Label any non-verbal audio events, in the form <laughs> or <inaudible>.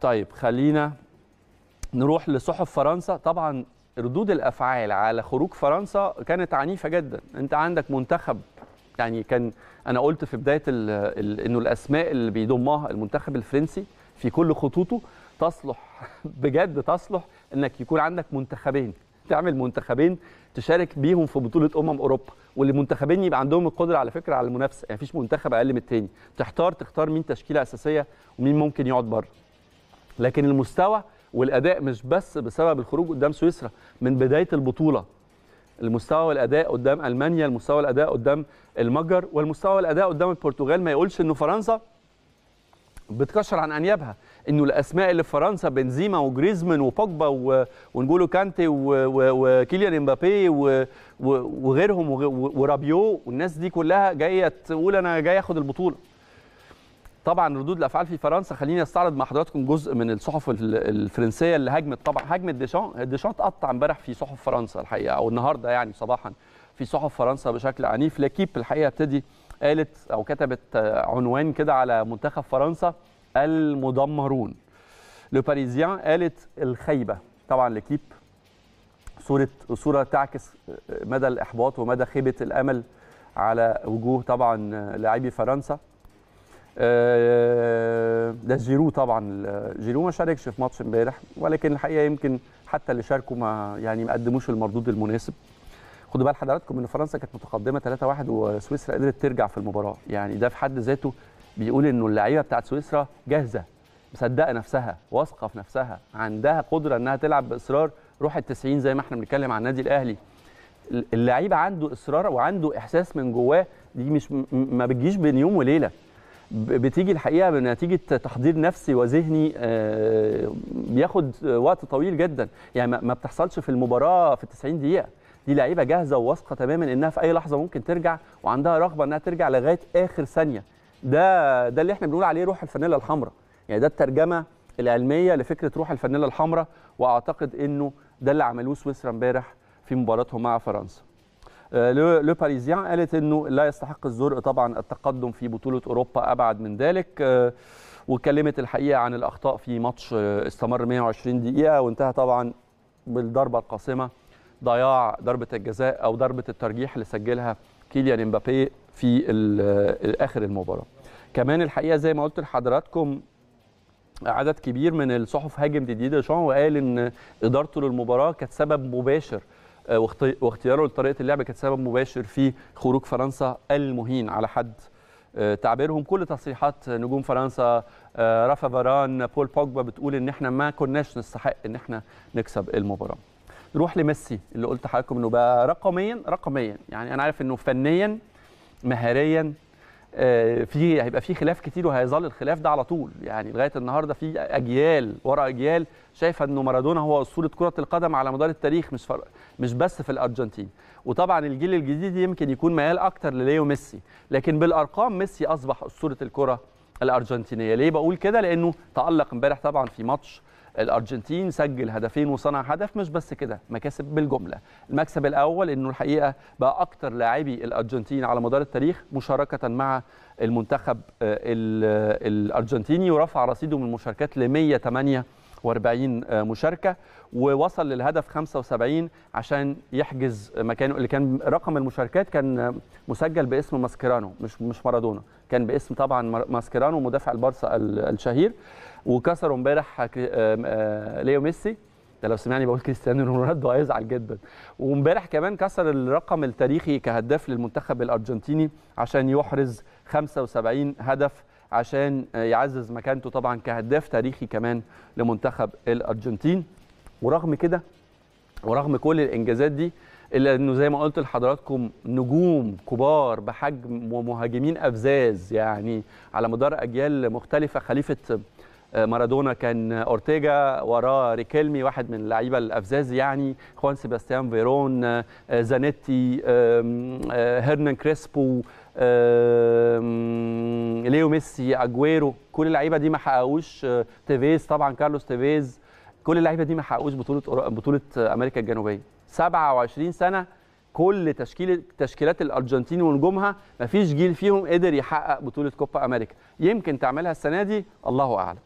طيب خلينا نروح لصحف فرنسا طبعا ردود الافعال على خروج فرنسا كانت عنيفه جدا انت عندك منتخب يعني كان انا قلت في بدايه الـ الـ انه الاسماء اللي بيضمها المنتخب الفرنسي في كل خطوطه تصلح <laughs> بجد تصلح انك يكون عندك منتخبين تعمل منتخبين تشارك بيهم في بطوله امم اوروبا والمنتخبين يبقى عندهم القدره على فكره على المنافسه يعني مفيش منتخب اقل من التاني تحتار تختار مين تشكيله اساسيه ومين ممكن يقعد بره لكن المستوى والاداء مش بس بسبب الخروج قدام سويسرا من بدايه البطوله المستوى والاداء قدام المانيا المستوى والاداء قدام المجر والمستوى والاداء قدام البرتغال ما يقولش انه فرنسا بتكشر عن انيابها انه الاسماء اللي في فرنسا بنزيما وجريزمان وبوجبا ونجولو كانتي وكيليان امبابي وغيرهم ورابيو والناس دي كلها جايه تقول انا جاي اخد البطوله طبعا ردود الافعال في فرنسا خليني استعرض مع حضراتكم جزء من الصحف الفرنسيه اللي هاجمت طبعا هاجمت ديشان ديشان اتقطع امبارح في صحف فرنسا الحقيقه او النهارده يعني صباحا في صحف فرنسا بشكل عنيف لكيب الحقيقه ابتدي قالت او كتبت آه، عنوان كده على منتخب فرنسا المدمرون لو باريزيان قالت الخيبه طبعا لكيب صوره صوره تعكس آه، مدى الاحباط ومدى خيبه الامل على وجوه طبعا آه، لاعبي فرنسا آه، ده جيرو طبعا جيرو ما شاركش في ماتش امبارح ولكن الحقيقه يمكن حتى اللي شاركوا ما يعني ما قدموش المردود المناسب خدوا بال حضراتكم ان فرنسا كانت متقدمه 3-1 وسويسرا قدرت ترجع في المباراه يعني ده في حد ذاته بيقول انه اللعيبه بتاعت سويسرا جاهزه مصدقه نفسها واثقه في نفسها عندها قدره انها تلعب باصرار روح ال 90 زي ما احنا بنتكلم عن النادي الاهلي اللعيب عنده اصرار وعنده احساس من جواه دي مش ما بتجيش بين يوم وليله بتيجي الحقيقه بنتيجه تحضير نفسي وذهني آه، بياخد وقت طويل جدا يعني ما بتحصلش في المباراه في 90 دقيقه دي لعيبه جاهزه وواثقه تماما انها في اي لحظه ممكن ترجع وعندها رغبه انها ترجع لغايه اخر ثانيه ده ده اللي احنا بنقول عليه روح الفانيلا الحمراء يعني ده الترجمه العلميه لفكره روح الفانيلا الحمراء واعتقد انه ده اللي عملوه سويسرا امبارح في مباراتهم مع فرنسا آه، لو باريزيان قالت انه لا يستحق الزرق طبعا التقدم في بطوله اوروبا ابعد من ذلك آه، واتكلمت الحقيقه عن الاخطاء في ماتش آه، استمر 120 دقيقه وانتهى طبعا بالضربه القاسمه ضياع ضربه الجزاء او ضربه الترجيح اللي سجلها كيليان امبابي في اخر المباراه كمان الحقيقه زي ما قلت لحضراتكم عدد كبير من الصحف هاجم ديدي ديشان وقال ان ادارته للمباراه كانت سبب مباشر آه، واختياره لطريقه اللعب كانت سبب مباشر في خروج فرنسا المهين على حد آه، تعبيرهم كل تصريحات نجوم فرنسا آه، رافا فاران بول بوجبا بتقول ان احنا ما كناش نستحق ان احنا نكسب المباراه نروح لميسي اللي قلت لحضراتكم انه بقى رقميا رقميا يعني انا عارف انه فنيا مهاريا آه، في هيبقى في خلاف كتير وهيظل الخلاف ده على طول يعني لغايه النهارده في اجيال ورا اجيال شايفه ان مارادونا هو اسطوره كره القدم على مدار التاريخ مش فرق مش بس في الارجنتين وطبعا الجيل الجديد يمكن يكون ميال اكتر لليو ميسي لكن بالارقام ميسي اصبح اسطوره الكره الارجنتينيه ليه بقول كده لانه تالق امبارح طبعا في ماتش الارجنتين سجل هدفين وصنع هدف مش بس كده مكاسب بالجمله المكسب الاول انه الحقيقه بقى اكتر لاعبي الارجنتين على مدار التاريخ مشاركه مع المنتخب الارجنتيني ورفع رصيده من المشاركات ل 108 آه، مشاركه ووصل للهدف 75 عشان يحجز مكانه اللي كان رقم المشاركات كان مسجل باسم ماسكيرانو مش مش مارادونا كان باسم طبعا ماسكيرانو مدافع البارسا الشهير وكسروا امبارح آه، ليو ميسي ده لو سمعني بقول كريستيانو رونالدو هيزعل جدا وامبارح كمان كسر الرقم التاريخي كهداف للمنتخب الارجنتيني عشان يحرز 75 هدف عشان يعزز مكانته طبعا كهداف تاريخي كمان لمنتخب الارجنتين ورغم كده ورغم كل الانجازات دي الا انه زي ما قلت لحضراتكم نجوم كبار بحجم ومهاجمين افزاز يعني على مدار اجيال مختلفه خليفه آه، مارادونا كان اورتيجا وراه ريكيلمي واحد من اللعيبه الافزاز يعني خوان سيباستيان فيرون آه، آه، زانيتي هيرنان كريسبو ليو ميسي اجويرو كل اللعيبه دي ما حققوش آه، تيفيز طبعا كارلوس تيفيز كل اللعيبه دي ما حققوش بطوله بطوله آه، امريكا الجنوبيه 27 سنه كل تشكيل تشكيلات الارجنتين ونجومها ما فيش جيل فيهم قدر يحقق بطوله كوبا امريكا يمكن تعملها السنه دي الله اعلم